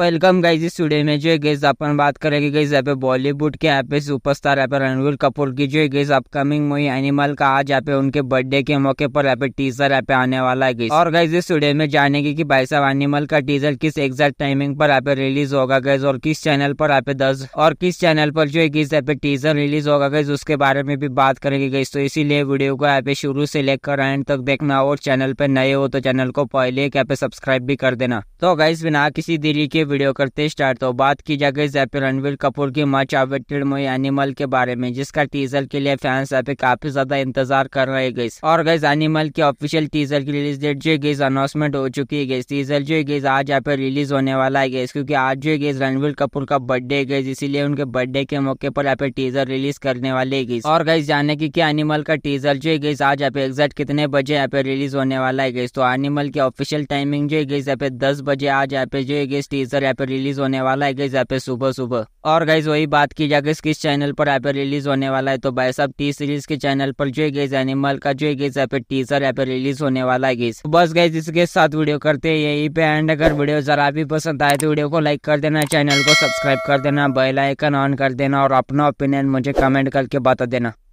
welcome guys इस studio में जो है अपन बात करेंगे गैस यहाँ पे बॉलीवुड के यहाँ पे सुपरस्टार यहाँ पे रणवीर कपूर की जो है अपकमिंग मूवी एनिमल का आज यहाँ पे उनके बर्थडे के मौके पर यहाँ पे टीजर यहाँ पे आने वाला है और गाइज इस स्टूडियो में जानेंगे कि भाई साहब एनिमल का टीजर किस एग्जैक्ट टाइमिंग पर यहाँ पे रिलीज होगा गैस और किस चैनल पर यहाँ पे दस और किस चैनल पर जो है यहाँ पे टीजर रिलीज होगा गैस उसके बारे में भी बात करेंगे गई तो इसीलिए वीडियो को यहाँ पे शुरू से लेकर एंड तक देखना और चैनल पे नए हो तो चैनल को पहले यहाँ पे सब्सक्राइब भी कर देना तो गाइज बिना किसी दिल्ली के वीडियो करते स्टार्ट तो बात की जा गई जैपी रणवीर कपूर की मच अवेटेड मूवी एनिमल के बारे में जिसका टीजर के लिए फैंस यहाँ पे काफी ज्यादा इंतजार कर रहे गई और गई एनिमल की ऑफिशियल टीजर की रिलीज डेट जो गई अनाउंसमेंट हो चुकी है गई टीजर जो गई आज यहाँ पे रिलीज होने वाला है गई क्योंकि आज जो गई रणवीर कपूर का बर्थडे गई इसीलिए उनके बर्थडे के मौके पर यहाँ पे टीजर रिलीज करने वाले गई और गई जाने की क्या एनिमल का टीजर जो गई आज यहाँ पे एग्जैक्ट कितने बजे यहाँ पे रिलीज होने वाला है गई तो एनिमल की ऑफिशियल टाइमिंग जो गई यहाँ पे दस बजे आज यहाँ पे जो गई टीजर पिक्चर यहाँ पे रिलीज होने वाला है गई यहाँ पे सुबह सुबह और गाइज वही बात की जाए किस चैनल पर यहाँ पे रिलीज होने वाला है तो भाई साहब टी सीरीज के चैनल पर जो है एनिमल का जो है यहाँ पे टीजर यहाँ पे रिलीज होने वाला है तो बस गाइज इसके साथ वीडियो करते है यही पे एंड अगर वीडियो जरा भी पसंद आए तो वीडियो को लाइक कर देना चैनल को सब्सक्राइब कर देना बेल आइकन ऑन कर देना और अपना ओपिनियन मुझे कमेंट करके बता देना